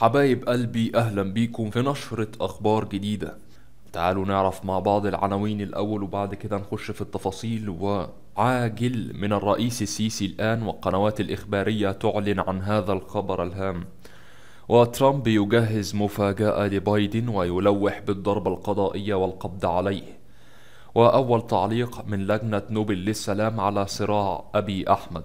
حبايب قلبي اهلا بيكم في نشرة اخبار جديدة تعالوا نعرف مع بعض العناوين الاول وبعد كده نخش في التفاصيل وعاجل من الرئيس السيسي الان والقنوات الاخبارية تعلن عن هذا الخبر الهام وترامب يجهز مفاجأة لبايدن ويلوح بالضربة القضائية والقبض عليه وأول تعليق من لجنة نوبل للسلام على صراع أبي أحمد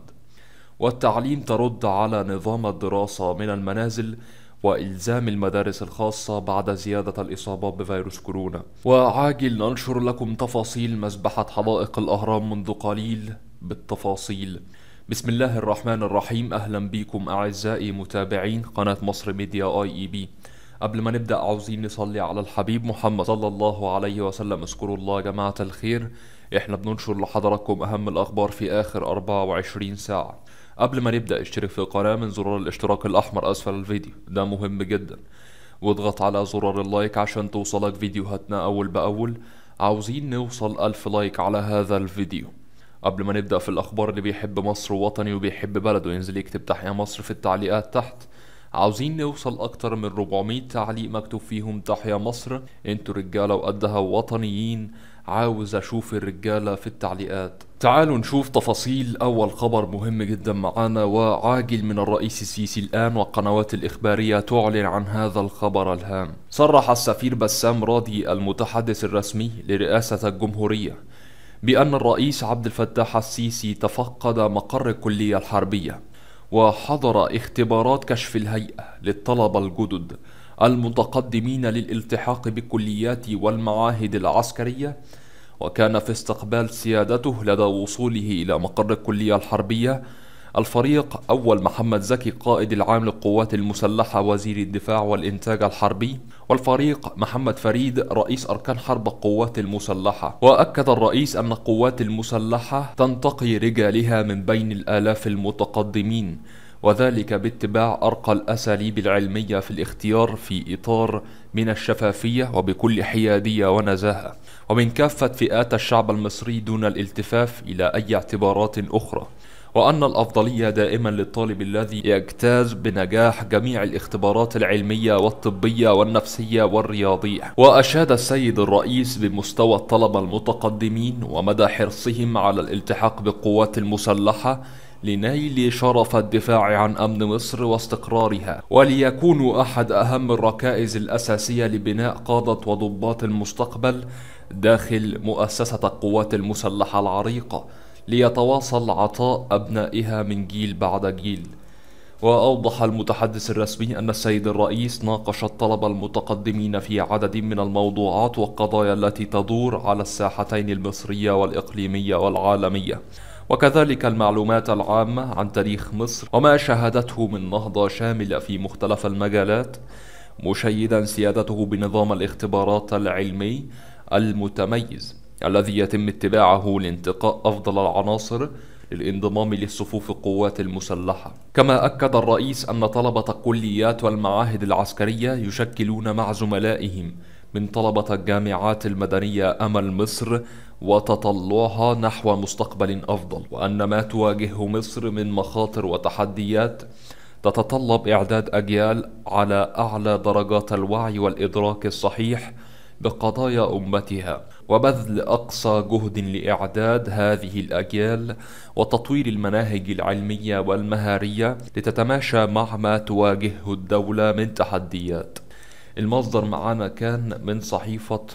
والتعليم ترد على نظام الدراسة من المنازل وإلزام المدارس الخاصة بعد زيادة الإصابات بفيروس كورونا وعاجل ننشر لكم تفاصيل مذبحة حدائق الأهرام منذ قليل بالتفاصيل بسم الله الرحمن الرحيم أهلا بكم أعزائي متابعين قناة مصر ميديا آي إي بي قبل ما نبدأ عاوزين نصلي على الحبيب محمد صلى الله عليه وسلم اذكروا الله يا جماعة الخير احنا بننشر لحضراتكم أهم الأخبار في آخر 24 ساعة قبل ما نبدأ اشترك في القناة من زرار الاشتراك الأحمر أسفل الفيديو ده مهم جدا واضغط على زرار اللايك عشان توصلك فيديوهاتنا أول بأول عاوزين نوصل ألف لايك على هذا الفيديو قبل ما نبدأ في الأخبار اللي بيحب مصر ووطني وبيحب بلده ينزل يكتب تحيا مصر في التعليقات تحت عاوزين نوصل اكتر من 400 تعليق مكتوب فيهم تحيا مصر انتوا رجاله وقدها وطنيين عاوز اشوف الرجاله في التعليقات تعالوا نشوف تفاصيل اول خبر مهم جدا معانا وعاجل من الرئيس السيسي الان والقنوات الاخباريه تعلن عن هذا الخبر الهام صرح السفير بسام راضي المتحدث الرسمي لرئاسه الجمهوريه بأن الرئيس عبد الفتاح السيسي تفقد مقر الكلية الحربية وحضر اختبارات كشف الهيئة للطلبة الجدد المتقدمين للالتحاق بالكليات والمعاهد العسكرية وكان في استقبال سيادته لدى وصوله إلى مقر الكلية الحربية الفريق أول محمد زكي قائد العام للقوات المسلحة وزير الدفاع والإنتاج الحربي والفريق محمد فريد رئيس أركان حرب القوات المسلحة وأكد الرئيس أن القوات المسلحة تنتقي رجالها من بين الآلاف المتقدمين وذلك باتباع أرقى الأساليب العلمية في الاختيار في إطار من الشفافية وبكل حيادية ونزاهة ومن كافة فئات الشعب المصري دون الالتفاف إلى أي اعتبارات أخرى وأن الأفضلية دائما للطالب الذي يجتاز بنجاح جميع الاختبارات العلمية والطبية والنفسية والرياضية وأشاد السيد الرئيس بمستوى الطلبة المتقدمين ومدى حرصهم على الالتحاق بالقوات المسلحة لنيل شرف الدفاع عن امن مصر واستقرارها وليكونوا احد اهم الركائز الاساسيه لبناء قاده وضباط المستقبل داخل مؤسسه القوات المسلحه العريقه ليتواصل عطاء أبنائها من جيل بعد جيل وأوضح المتحدث الرسمي أن السيد الرئيس ناقش الطلبة المتقدمين في عدد من الموضوعات والقضايا التي تدور على الساحتين المصرية والإقليمية والعالمية وكذلك المعلومات العامة عن تاريخ مصر وما شهدته من نهضة شاملة في مختلف المجالات مشيدا سيادته بنظام الاختبارات العلمي المتميز الذي يتم اتباعه لانتقاء أفضل العناصر للانضمام للصفوف القوات المسلحة كما أكد الرئيس أن طلبة الكليات والمعاهد العسكرية يشكلون مع زملائهم من طلبة الجامعات المدنية أمل مصر وتطلعها نحو مستقبل أفضل وأن ما تواجهه مصر من مخاطر وتحديات تتطلب إعداد أجيال على أعلى درجات الوعي والإدراك الصحيح بقضايا أمتها وبذل أقصى جهد لإعداد هذه الأجيال وتطوير المناهج العلمية والمهارية لتتماشى مع ما تواجهه الدولة من تحديات المصدر معانا كان من صحيفة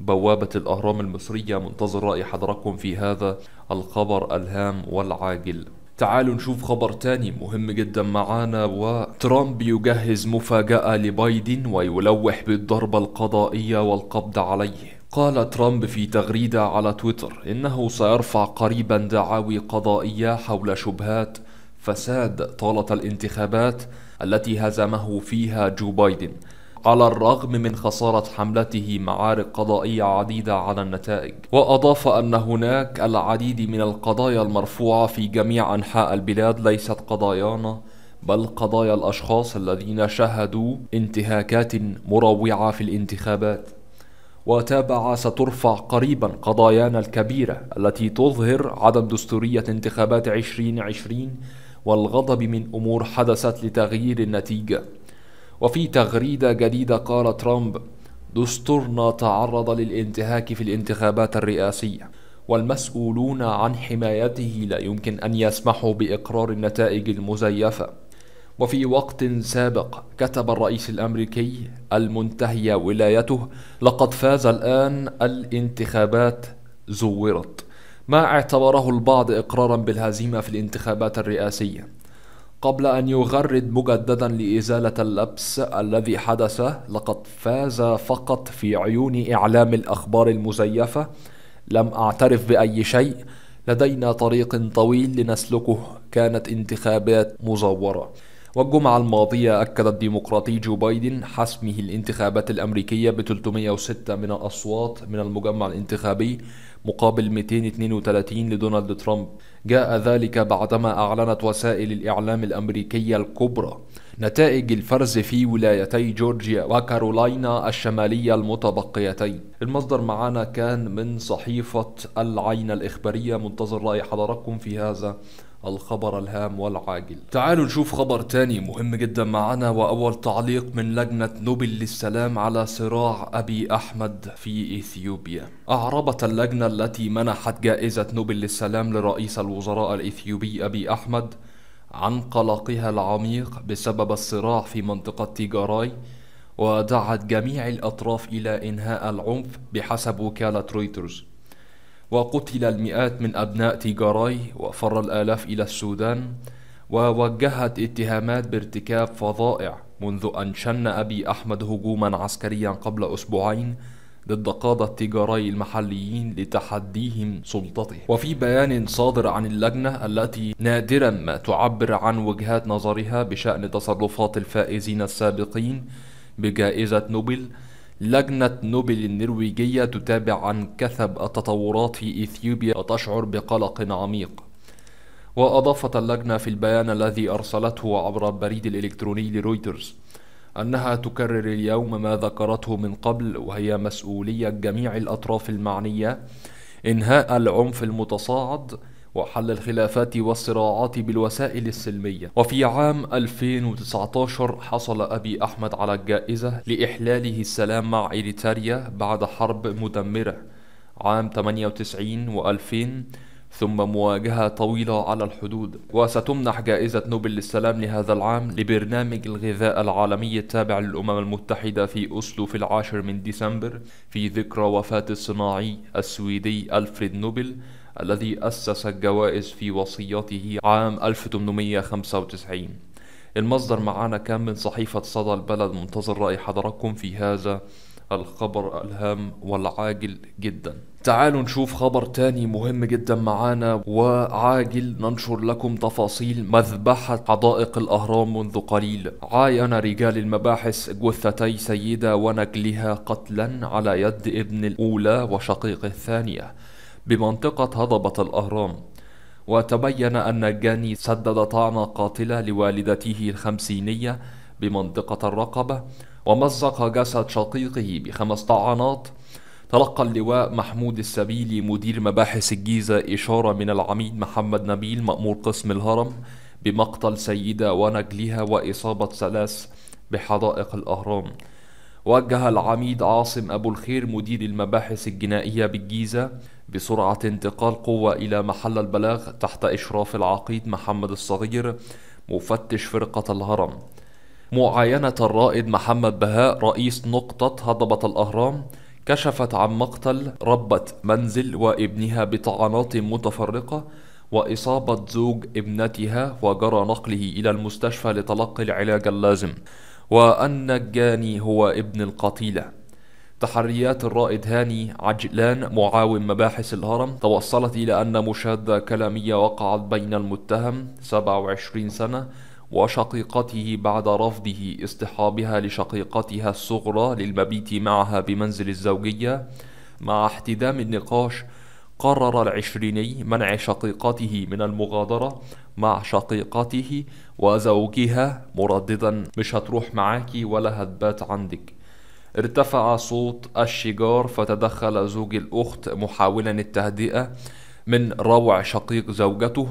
بوابة الأهرام المصرية منتظر رأي حضراتكم في هذا الخبر الهام والعاجل تعالوا نشوف خبر تاني مهم جدا معانا وترامب يجهز مفاجأة لبايدن ويلوح بالضربة القضائية والقبض عليه قال ترامب في تغريدة على تويتر إنه سيرفع قريبا دعاوي قضائية حول شبهات فساد طالة الانتخابات التي هزمه فيها جو بايدن على الرغم من خسارة حملته معارك قضائية عديدة على النتائج وأضاف أن هناك العديد من القضايا المرفوعة في جميع أنحاء البلاد ليست قضايانا بل قضايا الأشخاص الذين شهدوا انتهاكات مروعة في الانتخابات وتابع سترفع قريبا قضايانا الكبيرة التي تظهر عدم دستورية انتخابات 2020 والغضب من أمور حدثت لتغيير النتيجة وفي تغريدة جديدة قال ترامب دستورنا تعرض للانتهاك في الانتخابات الرئاسية والمسؤولون عن حمايته لا يمكن أن يسمحوا بإقرار النتائج المزيفة وفي وقت سابق كتب الرئيس الامريكي المنتهي ولايته لقد فاز الان الانتخابات زورت ما اعتبره البعض اقرارا بالهزيمه في الانتخابات الرئاسيه قبل ان يغرد مجددا لازاله اللبس الذي حدث لقد فاز فقط في عيون اعلام الاخبار المزيفه لم اعترف باي شيء لدينا طريق طويل لنسلكه كانت انتخابات مزوره والجمعة الماضية أكد الديمقراطي جو بايدن حسمه الانتخابات الأمريكية ب 306 من الأصوات من المجمع الانتخابي مقابل 232 لدونالد ترامب جاء ذلك بعدما أعلنت وسائل الإعلام الأمريكية الكبرى نتائج الفرز في ولايتي جورجيا وكارولاينا الشمالية المتبقيتين المصدر معانا كان من صحيفة العين الإخبارية منتظر رأي حضراتكم في هذا الخبر الهام والعاجل تعالوا نشوف خبر تاني مهم جدا معنا وأول تعليق من لجنة نوبل للسلام على صراع أبي أحمد في إثيوبيا أعربت اللجنة التي منحت جائزة نوبل للسلام لرئيس الوزراء الإثيوبي أبي أحمد عن قلقها العميق بسبب الصراع في منطقة تيجاراي ودعت جميع الأطراف إلى إنهاء العنف بحسب وكالة رويترز وقتل المئات من أبناء تيجاراي وفر الآلاف إلى السودان ووجهت اتهامات بارتكاب فظائع منذ أن شن أبي أحمد هجوما عسكريا قبل أسبوعين ضد قادة تيجاراي المحليين لتحديهم سلطته وفي بيان صادر عن اللجنة التي نادرا ما تعبر عن وجهات نظرها بشأن تصرفات الفائزين السابقين بجائزة نوبل لجنة نوبل النرويجية تتابع عن كثب التطورات في إثيوبيا وتشعر بقلق عميق وأضافت اللجنة في البيان الذي أرسلته عبر البريد الإلكتروني لرويترز أنها تكرر اليوم ما ذكرته من قبل وهي مسؤولية جميع الأطراف المعنية إنهاء العنف المتصاعد وحل الخلافات والصراعات بالوسائل السلمية وفي عام 2019 حصل أبي أحمد على الجائزة لإحلاله السلام مع إريتريا بعد حرب مدمرة عام 98 و2000 ثم مواجهة طويلة على الحدود وستمنح جائزة نوبل للسلام لهذا العام لبرنامج الغذاء العالمي التابع للأمم المتحدة في أسلو في العاشر من ديسمبر في ذكرى وفاة الصناعي السويدي ألفريد نوبل الذي أسس الجوائز في وصيته عام 1895 المصدر معانا كان من صحيفة صدى البلد منتظر رأي حضراتكم في هذا الخبر الهام والعاجل جدا تعالوا نشوف خبر تاني مهم جدا معانا وعاجل ننشر لكم تفاصيل مذبحة حدائق الأهرام منذ قليل عاين رجال المباحث جثتي سيدة ونجلها قتلا على يد ابن الأولى وشقيق الثانية بمنطقة هضبة الأهرام وتبين أن الجاني سدد طعنة قاتلة لوالدته الخمسينية بمنطقة الرقبة ومزق جسد شقيقه بخمس طعنات تلقى اللواء محمود السبيلي مدير مباحث الجيزة إشارة من العميد محمد نبيل مأمور قسم الهرم بمقتل سيدة ونجلها وإصابة ثلاث بحدائق الأهرام وجه العميد عاصم أبو الخير مدير المباحث الجنائية بالجيزة بسرعة انتقال قوة إلى محل البلاغ تحت إشراف العقيد محمد الصغير مفتش فرقة الهرم معاينة الرائد محمد بهاء رئيس نقطة هضبة الأهرام كشفت عن مقتل ربة منزل وابنها بطعنات متفرقة وإصابة زوج ابنتها وجرى نقله إلى المستشفى لتلقي العلاج اللازم وأن الجاني هو ابن القتيلة تحريات الرائد هاني عجلان معاون مباحث الهرم توصلت إلى أن مشادة كلامية وقعت بين المتهم 27 سنة وشقيقته بعد رفضه اصطحابها لشقيقتها الصغرى للمبيت معها بمنزل الزوجية مع احتدام النقاش قرر العشريني منع شقيقته من المغادرة مع شقيقته وزوجها مرددا مش هتروح معاكي ولا هتبات عندك ارتفع صوت الشجار فتدخل زوج الأخت محاولا التهدئة من روع شقيق زوجته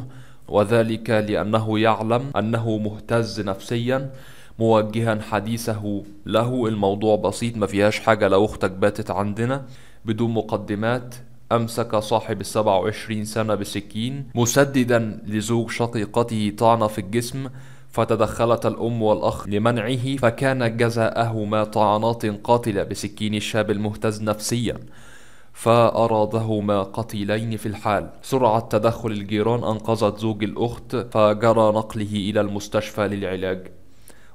وذلك لأنه يعلم أنه مهتز نفسيا موجها حديثه له الموضوع بسيط ما فيهاش حاجة لو أختك باتت عندنا بدون مقدمات أمسك صاحب السبع وعشرين سنة بسكين مسددا لزوج شقيقته طعنة في الجسم فتدخلت الأم والأخ لمنعه فكان جزاءهما طعنات قاتلة بسكين الشاب المهتز نفسيا فأرادهما قتيلين في الحال سرعة تدخل الجيران أنقذت زوج الأخت فجرى نقله إلى المستشفى للعلاج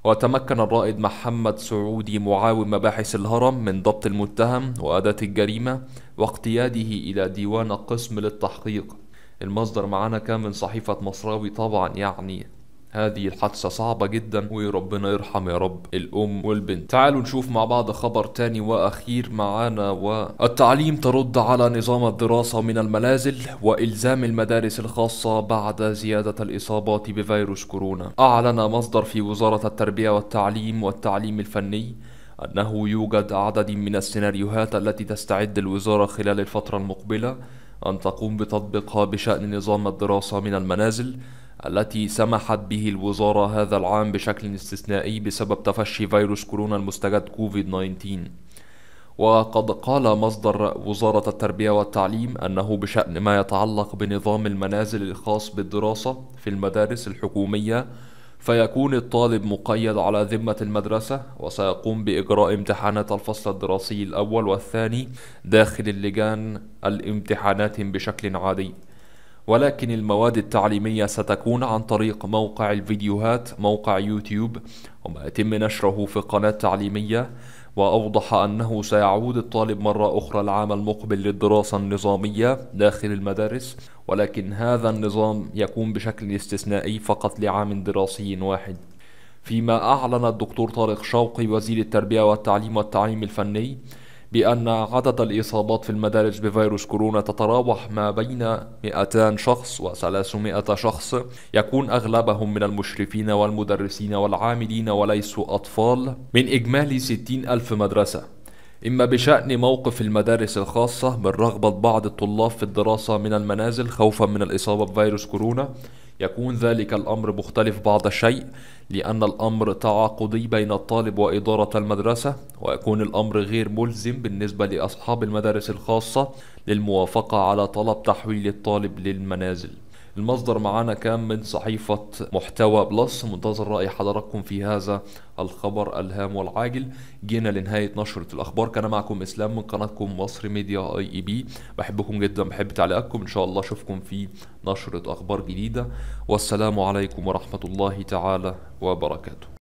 وتمكن الرائد محمد سعودي معاون مباحث الهرم من ضبط المتهم وأداة الجريمة واقتياده إلى ديوان قسم للتحقيق المصدر معانا كان من صحيفة مصراوي طبعا يعني هذه الحادثة صعبة جدا وربنا يرحم يا رب الأم والبنت تعالوا نشوف مع بعض خبر تاني وأخير معانا و التعليم ترد على نظام الدراسة من المنازل وإلزام المدارس الخاصة بعد زيادة الإصابات بفيروس كورونا أعلن مصدر في وزارة التربية والتعليم والتعليم الفني أنه يوجد عدد من السيناريوهات التي تستعد الوزارة خلال الفترة المقبلة أن تقوم بتطبيقها بشأن نظام الدراسة من المنازل التي سمحت به الوزارة هذا العام بشكل استثنائي بسبب تفشي فيروس كورونا المستجد كوفيد 19 وقد قال مصدر وزارة التربية والتعليم أنه بشأن ما يتعلق بنظام المنازل الخاص بالدراسة في المدارس الحكومية فيكون الطالب مقيد على ذمة المدرسة وسيقوم بإجراء امتحانات الفصل الدراسي الأول والثاني داخل اللجان الامتحانات بشكل عادي ولكن المواد التعليمية ستكون عن طريق موقع الفيديوهات موقع يوتيوب وما يتم نشره في قناة تعليمية وأوضح أنه سيعود الطالب مرة أخرى العام المقبل للدراسة النظامية داخل المدارس ولكن هذا النظام يكون بشكل استثنائي فقط لعام دراسي واحد فيما أعلن الدكتور طارق شوقي وزير التربية والتعليم والتعليم الفني بأن عدد الإصابات في المدارج بفيروس كورونا تتراوح ما بين 200 شخص و 300 شخص يكون أغلبهم من المشرفين والمدرسين والعاملين وليسوا أطفال من إجمالي 60 ألف مدرسة إما بشأن موقف المدارس الخاصة من رغبة بعض الطلاب في الدراسة من المنازل خوفا من الإصابة بفيروس كورونا يكون ذلك الأمر مختلف بعض الشيء لأن الأمر تعاقدي بين الطالب وإدارة المدرسة ويكون الأمر غير ملزم بالنسبة لأصحاب المدارس الخاصة للموافقة على طلب تحويل الطالب للمنازل المصدر معنا كان من صحيفة محتوى بلس منتظر رأي حضراتكم في هذا الخبر الهام والعاجل جينا لنهاية نشرة الأخبار كان معكم إسلام من قناتكم مصر ميديا اي اي بي بحبكم جدا بحب تعليقاتكم إن شاء الله أشوفكم في نشرة أخبار جديدة والسلام عليكم ورحمة الله تعالى وبركاته